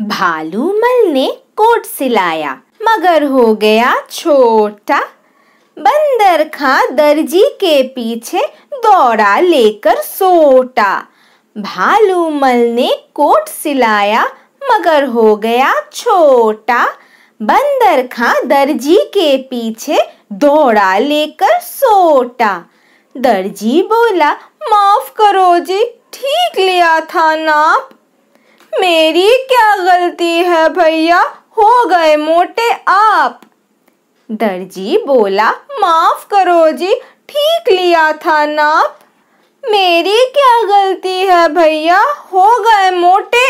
भालू मल ने कोट सिलाया मगर हो गया छोटा बंदर खां दर्जी के पीछे दौड़ा लेकर सोटा मल ने कोट सिलाया मगर हो गया छोटा बंदर खां दर्जी के पीछे दौड़ा लेकर सोटा दर्जी बोला माफ करो जी ठीक लिया था नाप मेरी क्या गलती है भैया हो गए मोटे आप दर्जी बोला माफ करो जी ठीक लिया था नाप मेरी क्या गलती है भैया हो गए मोटे